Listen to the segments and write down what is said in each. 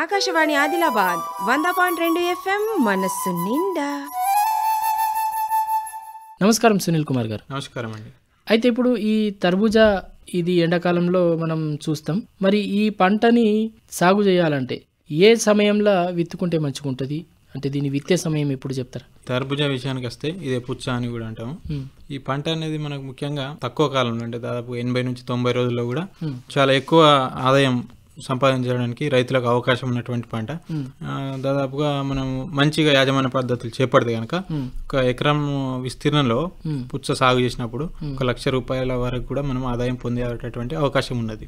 ఆకాశవాణి ఆదిలాబాద్ వంద పాయింట్ రెండు ఎఫ్ఎం మనస్సు నిండా నమస్కారం సునీల్ కుమార్ గారు నమస్కారం అండి అయితే ఇప్పుడు ఈ తర్బూజా ఇది ఎండాకాలంలో మనం చూస్తాం మరి ఈ పంటని సాగు చేయాలంటే ఏ సమయంలో విత్తుకుంటే మంచిగుంటుంది అంటే దీని విత్తే సమయం ఎప్పుడు చెప్తారు తర్బుజా విషయానికి వస్తే ఇదే పుచ్చ అని కూడా అంటాము ఈ పంట అనేది మనకు ముఖ్యంగా తక్కువ కాలంలో అంటే దాదాపు ఎనభై నుంచి తొంభై రోజుల్లో కూడా చాలా ఎక్కువ ఆదాయం సంపాదించడానికి రైతులకు అవకాశం ఉన్నటువంటి పంట దాదాపుగా మనం మంచిగా యాజమాన్య పద్ధతులు చేపడితే కనుక ఒక ఎకరం విస్తీర్ణంలో పుచ్చ సాగు చేసినప్పుడు ఒక లక్ష రూపాయల వరకు కూడా మనం ఆదాయం పొందేటటువంటి అవకాశం ఉన్నది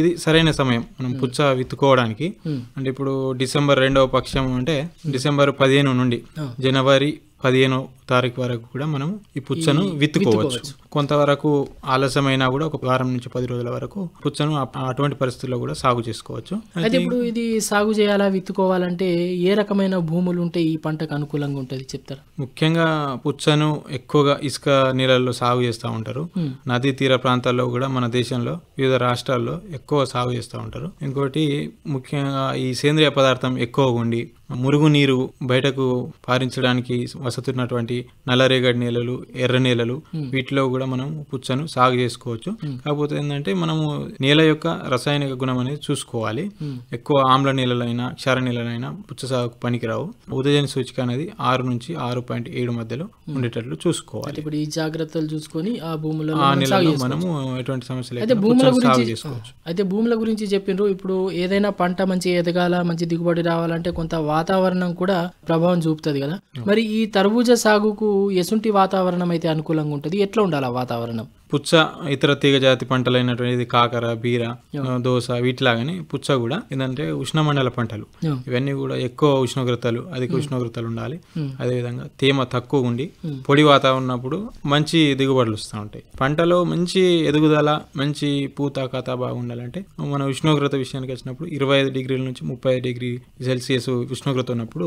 ఇది సరైన సమయం మనం పుచ్చ విత్తుకోవడానికి అంటే ఇప్పుడు డిసెంబర్ రెండవ పక్షం అంటే డిసెంబర్ పదిహేను నుండి జనవరి పదిహేనో తారీఖు వరకు కూడా మనం ఈ పుచ్చను విత్తుకోవచ్చు కొంతవరకు ఆలస్యమైనా కూడా ఒక వారం నుంచి పది రోజుల వరకు పుచ్చను అటువంటి పరిస్థితుల్లో కూడా సాగు చేసుకోవచ్చు అయితే ఇప్పుడు ఇది సాగు చేయాలా విత్తుకోవాలంటే ఏ రకమైన భూములు ఉంటే ఈ పంటకు అనుకూలంగా ఉంటుంది చెప్తారు ముఖ్యంగా పుచ్చను ఎక్కువగా ఇసుక నీళ్ళల్లో సాగు చేస్తూ ఉంటారు నదీ తీర ప్రాంతాల్లో కూడా మన దేశంలో వివిధ రాష్ట్రాల్లో ఎక్కువ సాగు చేస్తూ ఉంటారు ఇంకోటి ముఖ్యంగా ఈ సేంద్రియ పదార్థం ఎక్కువగా ఉండి మురుగునీరు బయటకు పారించడానికి వసతున్నటువంటి నల్లరేగడి నేలలు ఎర్ర నేలలు వీటిలో కూడా కూడా మనం పుచ్చను సాగు చేసుకోవచ్చు కాకపోతే ఏంటంటే మనము నేల యొక్క రసాయనిక గుణం అనేది చూసుకోవాలి ఎక్కువ ఆమ్ల నేలలైనా క్షార నీళ్ళైనా పుచ్చ సాగుకు పనికిరావు ఉదయం సూచిక అనేది ఆరు నుంచి ఆరు పాయింట్ ఏడు మధ్యలో ఉండేటట్లు చూసుకోవాలి ఇప్పుడు ఈ జాగ్రత్తలు చూసుకొని ఆ భూమిలో ఆ నేలలో మనము ఎటువంటి సమస్య అయితే భూముల గురించి అయితే భూముల గురించి చెప్పిండ్రు ఇప్పుడు ఏదైనా పంట మంచి ఎదగాల మంచి దిగుబడి రావాలంటే కొంత వాతావరణం కూడా ప్రభావం చూపుతుంది కదా మరి ఈ తర్బూజ సాగుకు ఎసుంటి వాతావరణం అయితే అనుకూలంగా ఉంటుంది ఎట్లా ఉండాలి వాతావరణం పుచ్చ ఇతర తీగ జాతి పంటలైనటువంటి కాకర బీర దోస వీటిలాగానే పుచ్చ కూడా ఏంటంటే ఉష్ణమండల పంటలు ఇవన్నీ కూడా ఎక్కువ ఉష్ణోగ్రతలు అధిక ఉష్ణోగ్రతలు ఉండాలి అదేవిధంగా తేమ తక్కువ ఉండి పొడి వాతావరణం ఉన్నప్పుడు మంచి దిగుబడులు వస్తూ ఉంటాయి పంటలో మంచి ఎదుగుదల మంచి పూత కథ బాగుండాలంటే మన ఉష్ణోగ్రత విషయానికి వచ్చినప్పుడు ఇరవై ఐదు డిగ్రీల నుంచి ముప్పై డిగ్రీ సెల్సియస్ ఉష్ణోగ్రత ఉన్నప్పుడు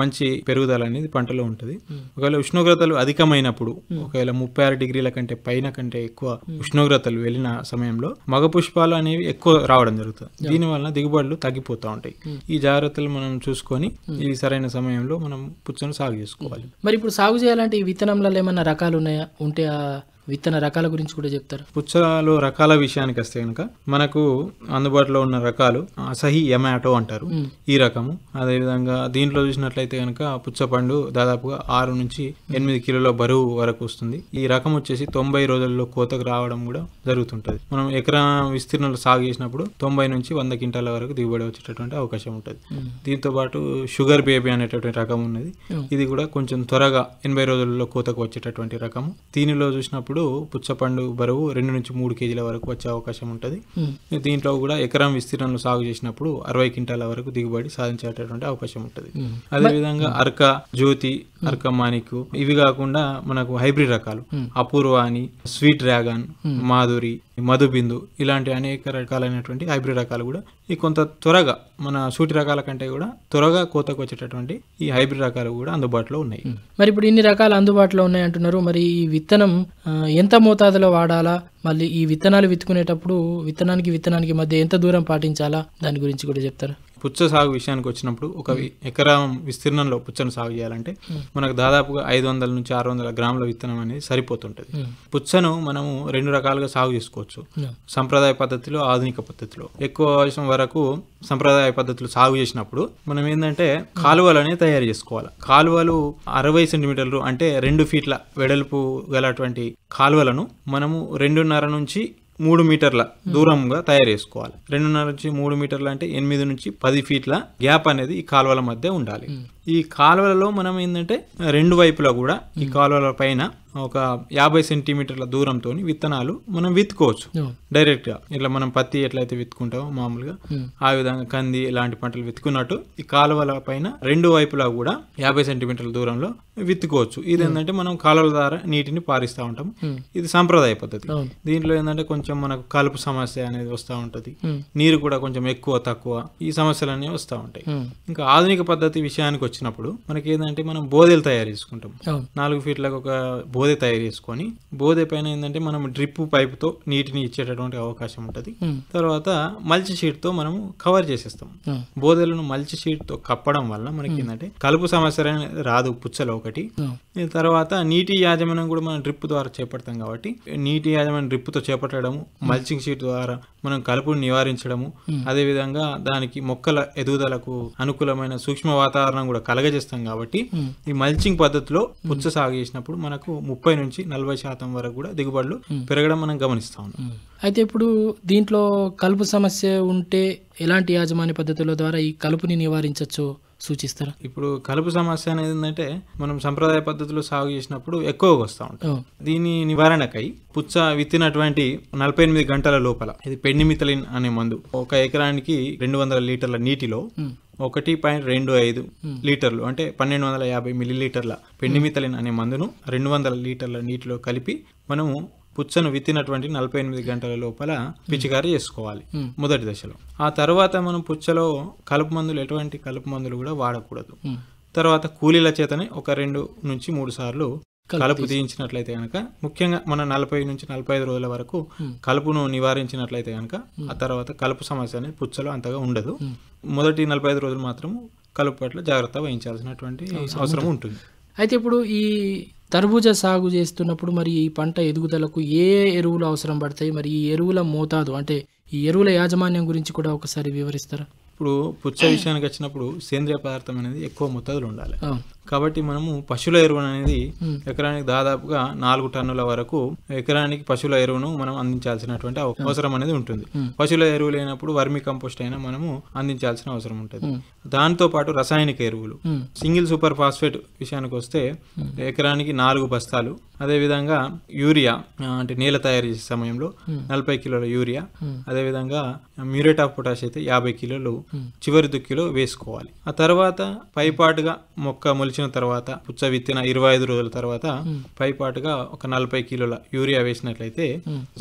మంచి పెరుగుదల అనేది పంటలో ఉంటుంది ఒకవేళ ఉష్ణోగ్రతలు అధికమైనప్పుడు ఒకవేళ ముప్పై ఆరు డిగ్రీల కంటే పైన కంటే అంటే ఎక్కువ ఉష్ణోగ్రతలు వెళ్ళిన సమయంలో మగ పుష్పాలు అనేవి ఎక్కువ రావడం జరుగుతుంది దీని వలన దిగుబడులు తగ్గిపోతూ ఉంటాయి ఈ జాగ్రత్తలు మనం చూసుకొని ఈ సరైన సమయంలో మనం పుచ్చను సాగు చేసుకోవాలి మరి ఇప్పుడు సాగు చేయాలంటే ఈ విత్తనంలో ఏమైనా రకాలు ఉన్నాయా ఉంటే విత్తన రకాల గురించి కూడా చెప్తారు పుచ్చలో రకాల విషయానికి వస్తే కనుక మనకు అందుబాటులో ఉన్న రకాలు అసహి ఎమాటో అంటారు ఈ రకము అదేవిధంగా దీంట్లో చూసినట్లయితే కనుక పుచ్చపండు దాదాపుగా ఆరు నుంచి ఎనిమిది కిలోల బరువు వరకు వస్తుంది ఈ రకం వచ్చేసి తొంభై రోజుల్లో కోతకు రావడం కూడా జరుగుతుంటుంది మనం ఎకరా విస్తీర్ణంలో సాగు చేసినప్పుడు తొంభై నుంచి వంద క్వింటాల వరకు దిగుబడి వచ్చేటటువంటి అవకాశం ఉంటుంది దీంతో పాటు షుగర్ బేబీ అనేటటువంటి రకం ఉన్నది ఇది కూడా కొంచెం త్వరగా ఎనభై రోజుల్లో కోతకు వచ్చేటటువంటి రకము దీనిలో చూసినప్పుడు వచ్చినప్పుడు పుచ్చపండు బరువు రెండు నుంచి మూడు కేజీల వరకు వచ్చే అవకాశం ఉంటుంది దీంట్లో కూడా ఎకరం విస్తీర్ణంలో సాగు చేసినప్పుడు అరవై క్వింటాల వరకు దిగుబడి సాధించేటటువంటి అవకాశం ఉంటుంది అదేవిధంగా అర్క జ్యోతి అర్క మాణికు ఇవి కాకుండా మనకు హైబ్రిడ్ రకాలు అపూర్వ అని స్వీట్ డ్రాగన్ మాధురి మధుబిందు ఇలాంటి అనేక రకాలైనటువంటి హైబ్రిడ్ రకాలు కూడా ఈ కొంత త్వరగా మన సూటి రకాల కంటే కూడా త్వరగా కోతకు వచ్చేటటువంటి ఈ హైబ్రిడ్ రకాలు కూడా అందుబాటులో ఉన్నాయి మరి ఇప్పుడు ఇన్ని రకాలు అందుబాటులో ఉన్నాయి అంటున్నారు మరి ఈ విత్తనం ఎంత మోతాదులో వాడాలా మళ్ళీ ఈ విత్తనాలు విత్తుకునేటప్పుడు విత్తనానికి విత్తనానికి మధ్య ఎంత దూరం పాటించాలా దాని గురించి కూడా చెప్తారు పుచ్చ సాగు విషయానికి వచ్చినప్పుడు ఒక ఎకరా విస్తీర్ణంలో పుచ్చను సాగు చేయాలంటే మనకు దాదాపుగా ఐదు వందల నుంచి ఆరు వందల గ్రాముల విత్తనం అనేది సరిపోతుంటుంది పుచ్చను మనము రెండు రకాలుగా సాగు చేసుకోవచ్చు సంప్రదాయ పద్ధతిలో ఆధునిక పద్ధతిలో ఎక్కువ వయసు వరకు సంప్రదాయ పద్ధతిలో సాగు చేసినప్పుడు మనం ఏంటంటే కాలువలు తయారు చేసుకోవాలి కాలువలు అరవై సెంటీమీటర్లు అంటే రెండు ఫీట్ల వెడల్పు గలటువంటి కాలువలను మనము రెండున్నర నుంచి మూడు మీటర్ల దూరంగా తయారు చేసుకోవాలి రెండున్నర నుంచి మూడు మీటర్ల అంటే ఎనిమిది నుంచి పది ఫీట్ల గ్యాప్ అనేది ఈ కాలువల మధ్య ఉండాలి ఈ కాలువలలో మనం ఏంటంటే రెండు వైపులా కూడా ఈ కాలువల పైన ఒక యాభై సెంటీమీటర్ల దూరంతో విత్తనాలు మనం విత్తుకోవచ్చు డైరెక్ట్గా ఇట్లా మనం పత్తి ఎట్లయితే విత్తుకుంటామో మామూలుగా ఆ విధంగా కంది ఇలాంటి పంటలు విత్తుకున్నట్టు ఈ కాలువల పైన రెండు వైపులా కూడా యాభై సెంటీమీటర్ల దూరంలో విత్తుకోవచ్చు ఇది ఏంటంటే మనం కాలువల ద్వారా నీటిని పారిస్తూ ఉంటాం ఇది సాంప్రదాయ పద్ధతి దీంట్లో ఏంటంటే కొంచెం మనకు కలుపు సమస్య అనేది వస్తూ ఉంటుంది నీరు కూడా కొంచెం ఎక్కువ తక్కువ ఈ సమస్యలు అనేవి వస్తూ ఉంటాయి ఇంకా ఆధునిక పద్ధతి విషయానికి వచ్చి వచ్చినప్పుడు మనకి ఏంటంటే మనం బోధెలు తయారు చేసుకుంటాం నాలుగు ఫీట్లకు ఒక బోధె తయారు చేసుకొని బోధె పైన ఏంటంటే మనం డ్రిప్ పైప్ తో నీటిని ఇచ్చేటటువంటి అవకాశం ఉంటది తర్వాత మల్చి షీట్ తో మనం కవర్ చేసేస్తాం బోధలను మల్చి షీట్ తో కప్పడం వల్ల మనకి ఏంటంటే కలుపు సమస్య రాదు పుచ్చలు ఒకటి తర్వాత నీటి యాజమాన్యం కూడా మనం డ్రిప్ ద్వారా చేపడతాం కాబట్టి నీటి యాజమాన్యం డ్రిప్ తో చేపట్టడము మల్చింగ్ షీట్ ద్వారా మనం కలుపును నివారించడము అదే విధంగా దానికి మొక్కల ఎదుగుదలకు అనుకూలమైన సూక్ష్మ వాతావరణం కూడా కలగజేస్తాం కాబట్టి ఈ మల్చింగ్ పద్ధతిలో పుచ్చ సాగు చేసినప్పుడు మనకు ముప్పై నుంచి నలభై శాతం వరకు కూడా దిగుబడులు పెరగడం మనం ఉన్నాం అయితే ఇప్పుడు దీంట్లో కలుపు సమస్య ఉంటే ఎలాంటి యాజమాన్య పద్ధతుల ద్వారా ఈ కలుపుని నివారించవచ్చు సూచిస్తారు ఇప్పుడు కలుపు సమస్య అనేది ఏంటంటే మనం సంప్రదాయ పద్ధతిలో సాగు చేసినప్పుడు ఎక్కువగా వస్తూ ఉంటాం దీని నివారణకై పుచ్చ విత్తినటువంటి నలభై ఎనిమిది గంటల లోపల ఇది పెండిమితలిన్ అనే మందు ఒక ఎకరానికి రెండు వందల లీటర్ల నీటిలో ఒకటి పాయింట్ రెండు ఐదు hmm. లీటర్లు అంటే పన్నెండు వందల యాభై మిల్లీలీటర్ల పెండిమితలిన్ అనే మందును రెండు వందల లీటర్ల నీటిలో కలిపి మనము పుచ్చను విత్తినటువంటి నలభై ఎనిమిది గంటల లోపల hmm. పిచికారి చేసుకోవాలి hmm. మొదటి దశలో ఆ తర్వాత మనం పుచ్చలో కలుపు మందులు ఎటువంటి కలుపు మందులు కూడా వాడకూడదు తర్వాత కూలీల చేతనే ఒక రెండు నుంచి మూడు సార్లు కలుపు తీయించినట్లయితే కనుక ముఖ్యంగా మన నలభై నుంచి నలభై ఐదు రోజుల వరకు కలుపును నివారించినట్లయితే కనుక ఆ తర్వాత కలుపు సమస్య అనేది పుచ్చలో అంతగా ఉండదు మొదటి నలభై ఐదు రోజులు మాత్రం కలుపు పట్ల జాగ్రత్త వహించాల్సినటువంటి అవసరం ఉంటుంది అయితే ఇప్పుడు ఈ తర్బూజ సాగు చేస్తున్నప్పుడు మరి ఈ పంట ఎదుగుదలకు ఏ ఎరువులు అవసరం పడతాయి మరి ఈ ఎరువుల మోతాదు అంటే ఈ ఎరువుల యాజమాన్యం గురించి కూడా ఒకసారి వివరిస్తారా ఇప్పుడు పుచ్చ విషయానికి వచ్చినప్పుడు సేంద్రియ పదార్థం అనేది ఎక్కువ మొత్తాదులు ఉండాలి కాబట్టి మనము పశువుల ఎరువు అనేది ఎకరానికి దాదాపుగా నాలుగు టన్నుల వరకు ఎకరానికి పశువుల ఎరువును మనం అందించాల్సినటువంటి అవసరం అనేది ఉంటుంది పశువుల ఎరువు లేనప్పుడు వర్మి కంపోస్ట్ అయినా మనము అందించాల్సిన అవసరం ఉంటుంది దాంతో పాటు రసాయనిక ఎరువులు సింగిల్ సూపర్ ఫాస్ఫేట్ విషయానికి వస్తే ఎకరానికి నాలుగు బస్తాలు అదేవిధంగా యూరియా అంటే నీళ్ళ తయారు చేసే సమయంలో నలభై కిలోల యూరియా అదేవిధంగా మ్యూరేట్ ఆఫ్ పొటాష్ అయితే యాభై కిలోలు చివరి దుక్కిలో వేసుకోవాలి ఆ తర్వాత పైపాటుగా మొక్క మొలిచిన తర్వాత పుచ్చ విత్తిన ఇరవై ఐదు రోజుల తర్వాత పైపాటుగా ఒక నలభై కిలోల యూరియా వేసినట్లయితే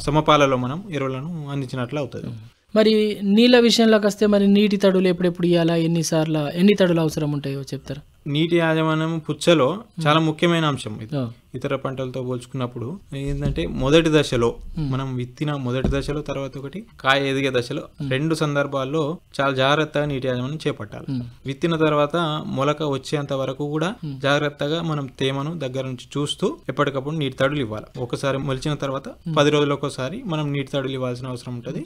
సమపాలలో మనం ఎరువులను అందించినట్లు అవుతుంది మరి నీళ్ళ విషయంలోకి వస్తే మరి నీటి తడులు ఎప్పుడెప్పుడు ఇవ్వాలా ఎన్నిసార్లు ఎన్ని తడులు అవసరం ఉంటాయో చెప్తారా నీటి యాజమాన్యం పుచ్చలో చాలా ముఖ్యమైన అంశం ఇది ఇతర పంటలతో పోల్చుకున్నప్పుడు ఏంటంటే మొదటి దశలో మనం విత్తిన మొదటి దశలో తర్వాత ఒకటి కాయ ఎదిగే దశలో రెండు సందర్భాల్లో చాలా జాగ్రత్తగా నీటి యాజమాన్యం చేపట్టాలి విత్తిన తర్వాత మొలక వచ్చేంత వరకు కూడా జాగ్రత్తగా మనం తేమను దగ్గర నుంచి చూస్తూ ఎప్పటికప్పుడు నీటి తడులు ఇవ్వాలి ఒకసారి మొలిచిన తర్వాత పది రోజులు ఒకసారి మనం నీటి తడులు ఇవ్వాల్సిన అవసరం ఉంటుంది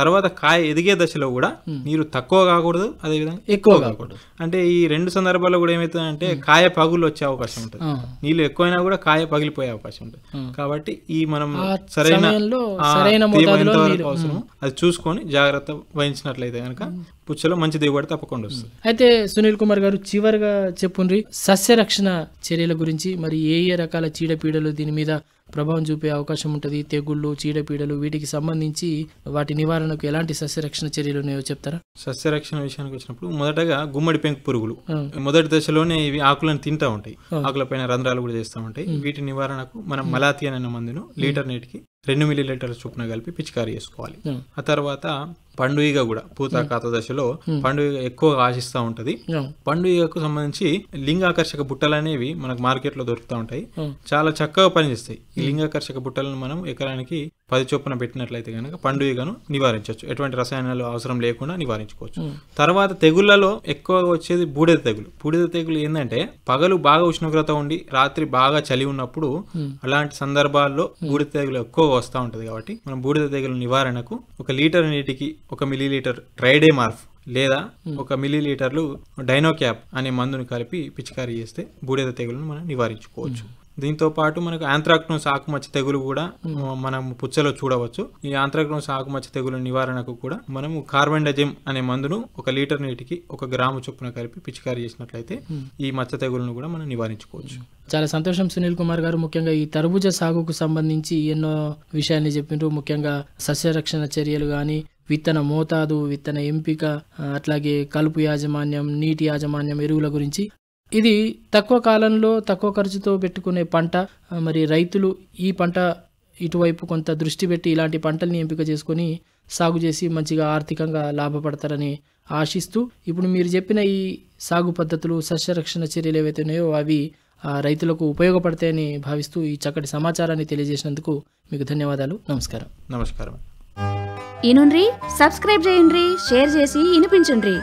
తర్వాత కాయ ఎదిగే దశలో కూడా నీరు తక్కువ కాకూడదు అదేవిధంగా ఎక్కువ కాకూడదు అంటే ఈ రెండు సందర్భాల్లో కూడా ఏమవుతుందంటే కాయ పగులు వచ్చే అవకాశం ఉంటుంది నీళ్ళు ఎక్కువైనా కూడా కాయ పగిలిపోయే అవకాశం ఉంటుంది కాబట్టి ఈ మనం సరైన సరైన అవసరం అది చూసుకొని జాగ్రత్త వహించినట్లయితే కనుక పుచ్చలో మంచి దిగుబడి తప్పకుండా వస్తుంది అయితే సునీల్ కుమార్ గారు చివరిగా చెప్పుండ్రి సస్య రక్షణ చర్యల గురించి మరి ఏ ఏ రకాల చీడపీడలు దీని మీద ప్రభావం చూపే అవకాశం ఉంటుంది తెగుళ్ళు చీడపీడలు వీటికి సంబంధించి వాటి నివారణకు ఎలాంటి సస్యరక్షణ చర్యలు ఉన్నాయో చెప్తారా సస్యరక్షణ విషయానికి వచ్చినప్పుడు మొదటగా గుమ్మడి పెంకు పురుగులు మొదటి దశలోనే ఇవి ఆకులను తింటా ఉంటాయి పైన రంధ్రాలు కూడా చేస్తూ ఉంటాయి వీటి నివారణకు మనం మలాతి అనే మందును లీటర్ నీటికి రెండు లీటర్ల చొప్పున కలిపి పిచికారీ చేసుకోవాలి hmm. ఆ తర్వాత పండుగ కూడా పూత కాత hmm. దశలో hmm. పండుగ ఎక్కువ ఆశిస్తూ ఉంటది పండుగకు సంబంధించి లింగాకర్షక బుట్టలు అనేవి మనకు మార్కెట్లో దొరుకుతూ ఉంటాయి చాలా చక్కగా పనిచేస్తాయి ఈ లింగాకర్షక బుట్టలను మనం ఎకరానికి పది చొప్పున పెట్టినట్లయితే కనుక పండుగను నివారించవచ్చు ఎటువంటి రసాయనాలు అవసరం లేకుండా నివారించుకోవచ్చు తర్వాత తెగుళ్లలో ఎక్కువ వచ్చేది బూడిద తెగులు బూడిద తెగులు ఏంటంటే పగలు బాగా ఉష్ణోగ్రత ఉండి రాత్రి బాగా చలి ఉన్నప్పుడు అలాంటి సందర్భాల్లో బూడిద తెగులు ఎక్కువ వస్తూ ఉంటుంది కాబట్టి మనం బూడిద తెగులు నివారణకు ఒక లీటర్ నీటికి ఒక మిల్లీ లీటర్ ట్రైడే మార్ఫ్ లేదా hmm. ఒక మిల్లీ లీటర్లు డైనోక్యాప్ అనే మందును కలిపి పిచికారీ చేస్తే బూడిద తెగులను మనం నివారించుకోవచ్చు దీంతో పాటు మనకు యాంత్రాక్నోస్ ఆకుమచ్చ తెగులు కూడా మనం పుచ్చలో చూడవచ్చు ఈ యాంత్రాక్నోస్ ఆకుమచ్చ తెగులు నివారణకు కూడా మనము కార్బెండజిమ్ అనే మందును ఒక లీటర్ నీటికి ఒక గ్రాము చొప్పున కలిపి పిచికారీ చేసినట్లయితే ఈ మచ్చ తెగులను కూడా మనం నివారించుకోవచ్చు చాలా సంతోషం సునీల్ కుమార్ గారు ముఖ్యంగా ఈ తర్బుజ సాగుకు సంబంధించి ఎన్నో విషయాన్ని చెప్పిండ్రు ముఖ్యంగా సస్యరక్షణ చర్యలు కానీ విత్తన మోతాదు విత్తన ఎంపిక అట్లాగే కలుపు యాజమాన్యం నీటి యాజమాన్యం ఎరువుల గురించి ఇది తక్కువ కాలంలో తక్కువ ఖర్చుతో పెట్టుకునే పంట మరి రైతులు ఈ పంట ఇటువైపు కొంత దృష్టి పెట్టి ఇలాంటి పంటల్ని ఎంపిక చేసుకొని సాగు చేసి మంచిగా ఆర్థికంగా లాభపడతారని ఆశిస్తూ ఇప్పుడు మీరు చెప్పిన ఈ సాగు పద్ధతులు సస్యరక్షణ చర్యలు ఏవైతే ఉన్నాయో అవి రైతులకు ఉపయోగపడతాయని భావిస్తూ ఈ చక్కటి సమాచారాన్ని తెలియజేసినందుకు మీకు ధన్యవాదాలు నమస్కారం నమస్కారం ఇనుండ్రి సబ్స్క్రైబ్ చేయండి షేర్ చేసి వినిపించండి